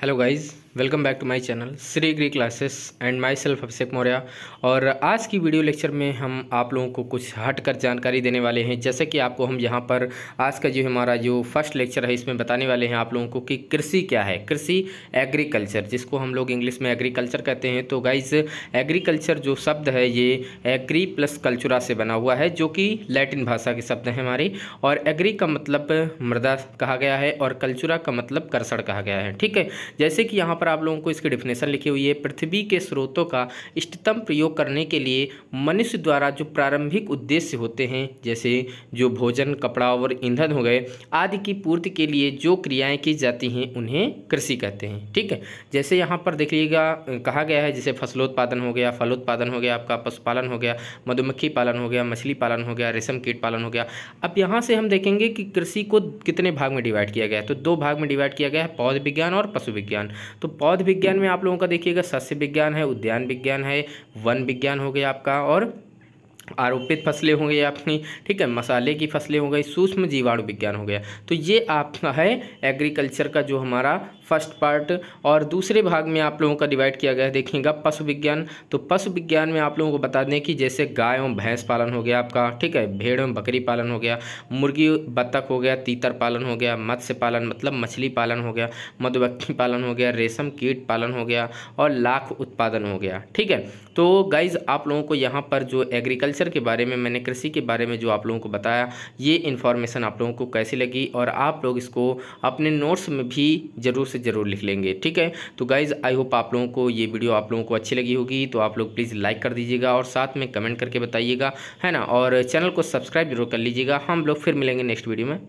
hello guys welcome back to my channel Shri ग्री classes and myself Abhishek Maurya और आज की वीडियो लेक्चर में हम आप लोगों को कुछ हट कर जानकारी देने वाले हैं जैसे कि आपको हम यहाँ पर आज का जो हमारा जो फर्स्ट लेक्चर है इसमें बताने वाले हैं आप लोगों को कि कृषि क्या है कृषि एग्रीकल्चर जिसको हम लोग इंग्लिश में एग्रीकल्चर कहते हैं तो गाइज एग्रीकल्चर जो शब्द है ये एग्री प्लस कल्चुरा से बना हुआ है जो कि लैटिन भाषा के शब्द हैं हमारे और एग्री का मतलब मृदा कहा गया है और कल्चुरा का मतलब करसड़ कहा गया है ठीक है जैसे कि यहाँ पर पर आप लोगों को इसकी डिफिनेशन लिखी हुई है पृथ्वी के स्रोतों का इष्टतम प्रयोग करने के लिए मनुष्य द्वारा जो प्रारंभिक उद्देश्य होते हैं जैसे जो भोजन कपड़ा और ईंधन हो गए आदि की पूर्ति के लिए जो क्रियाएँ की जाती हैं उन्हें कृषि कहते हैं ठीक है जैसे यहाँ पर देख लीजिएगा कहा गया है जैसे फसलोत्पादन हो गया फलोत्पादन हो गया आपका पशुपालन हो गया मधुमक्खी पालन हो गया मछली पालन हो गया रेशम कीट पालन हो गया अब यहाँ से हम देखेंगे कि कृषि को कितने भाग में डिवाइड किया गया तो दो भाग में डिवाइड किया गया है पौध विज्ञान और पशु विज्ञान तो पौध विज्ञान में आप लोगों का देखिएगा सस्य विज्ञान है उद्यान विज्ञान है वन विज्ञान हो गया आपका और आरोपित फसलें हो गई आपकी ठीक है मसाले की फसलें हो गई सूक्ष्म जीवाणु विज्ञान हो गया तो ये आपका है एग्रीकल्चर का जो हमारा फर्स्ट पार्ट और दूसरे भाग में आप लोगों का डिवाइड किया गया है देखिएगा पशु विज्ञान तो पशु विज्ञान में आप लोगों को बता दें कि जैसे गाय एवं भैंस पालन हो गया आपका ठीक है भेड़ एवं बकरी पालन हो गया मुर्गी बत्तख हो गया तीतर पालन हो गया मत्स्य पालन मतलब मछली पालन हो गया मधुमक्खी पालन हो गया रेशम कीट पालन हो गया और लाख उत्पादन हो गया ठीक है तो गाइज़ आप लोगों को यहाँ पर जो एग्रीकल्चर के बारे में मैंने कृषि के बारे में जो आप लोगों को बताया ये इन्फॉर्मेशन आप लोगों को कैसी लगी और आप लोग इसको अपने नोट्स में भी ज़रूर से जरूर लिख लेंगे ठीक है तो गाइज़ आई होप आप लोगों को ये वीडियो आप लोगों को अच्छी लगी होगी तो आप लोग प्लीज़ लाइक कर दीजिएगा और साथ में कमेंट करके बताइएगा है ना और चैनल को सब्सक्राइब जरूर कर लीजिएगा हम लोग फिर मिलेंगे नेक्स्ट वीडियो में